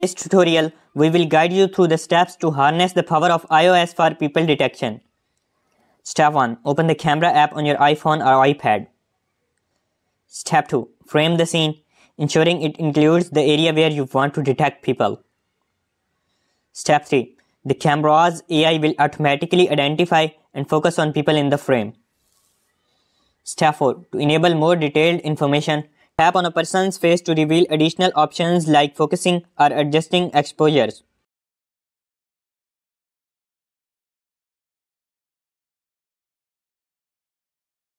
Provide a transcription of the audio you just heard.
this tutorial, we will guide you through the steps to harness the power of iOS for people detection. Step 1. Open the camera app on your iPhone or iPad. Step 2. Frame the scene, ensuring it includes the area where you want to detect people. Step 3. The camera's AI will automatically identify and focus on people in the frame. Step 4. To enable more detailed information, tap on a person's face to reveal additional options like focusing or adjusting exposures.